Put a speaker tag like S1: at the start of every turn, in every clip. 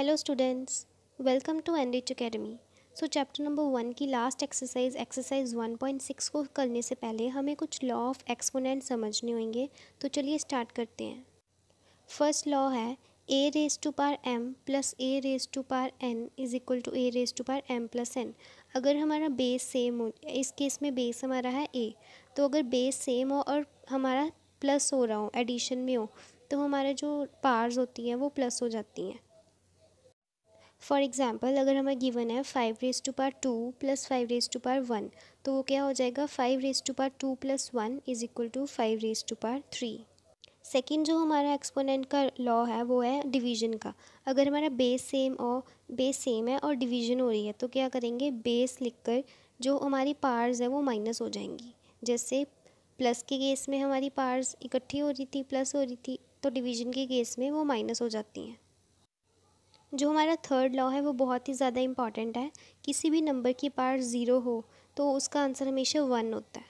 S1: hello students welcome to Enrich Academy so chapter number one की last exercise exercise one point six को करने से पहले हमें कुछ लॉ ऑफ एक्सपोनेंट समझने होंगे तो चलिए स्टार्ट करते हैं फर्स्ट लॉ है a raise to power m plus a raise to power n is equal to a raise to power m plus n अगर हमारा बेस सेम हो इस केस में बेस हमारा है ए तो अगर बेस सेम हो और हमारा प्लस हो रहा हो एडिशन में हो तो हमारे जो पार्स होती हैं वो प्लस हो जाती हैं फॉर एग्ज़ाम्पल अगर हमें गिवन है five raise to power two plus five raise to power one तो वो क्या हो जाएगा five raise to power two plus one is equal to five raise to power three second जो हमारा एक्सपोनेंट का लॉ है वो है डिवीजन का अगर हमारा बेस सेम और बेस सेम है और डिवीजन हो रही है तो क्या करेंगे बेस लिखकर जो हमारी पार्स है वो माइनस हो जाएंगी जैसे प्लस के केस में हमारी पार्स इकट्ठी हो रही थी प्लस हो रही थी तो डिवीजन के केस में वो माइनस हो जाती हैं जो हमारा थर्ड लॉ है वो बहुत ही ज़्यादा इम्पॉर्टेंट है किसी भी नंबर के पार ज़ीरो हो तो उसका आंसर हमेशा वन होता है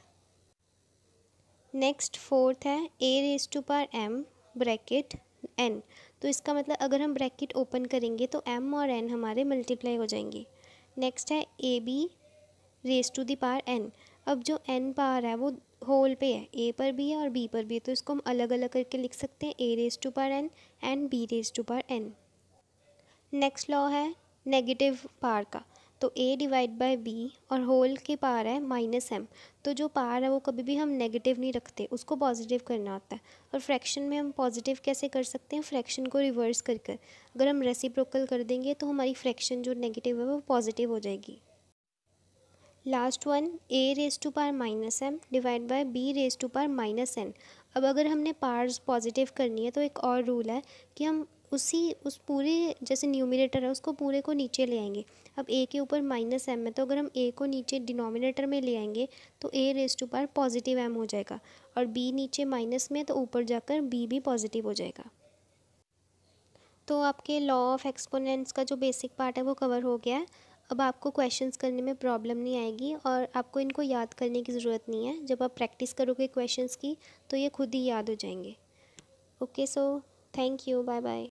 S1: नेक्स्ट फोर्थ है a raise to power m bracket n तो इसका मतलब अगर हम ब्रैकेट ओपन करेंगे तो एम और एन हमारे मल्टीप्लाई हो जाएंगे नेक्स्ट है a b raise to the power n अब जो एन पार है वो होल पे है ए पर भी है और बी पर भी है तो इसको हम अलग अलग करके लिख सकते हैं a raise to power n and b raise to power n next law है नेगेटिव पार का तो ए डिवाइड बाय बी और होल के पार है माइनस एम तो जो पार है वो कभी भी हम नेगेटिव नहीं रखते उसको पॉजिटिव करना होता है और फ्रैक्शन में हम पॉजिटिव कैसे कर सकते हैं फ्रैक्शन को रिवर्स कर कर अगर हम रेसिप्रोकल कर देंगे तो हमारी फ्रैक्शन जो नेगेटिव है वो पॉजिटिव हो जाएगी last one a raise to power minus m divide by b raise to power minus n अब अगर हमने पार्स पॉजिटिव करनी है तो एक और रूल है कि हम उसी उस पूरे जैसे न्यूमिनेटर है उसको पूरे को नीचे ले आएंगे अब ए के ऊपर माइनस एम है तो अगर हम ए को नीचे डिनोमिनेटर में ले आएंगे तो a raise to power positive m हो जाएगा और बी नीचे माइनस में तो ऊपर जाकर बी भी पॉजिटिव हो जाएगा तो आपके लॉ ऑफ एक्सपोनेंट्स का जो बेसिक पार्ट है वो कवर हो गया है अब आपको क्वेश्चंस करने में प्रॉब्लम नहीं आएगी और आपको इनको याद करने की ज़रूरत नहीं है जब आप प्रैक्टिस करोगे क्वेश्चंस की तो ये खुद ही याद हो जाएंगे okay so thank you bye bye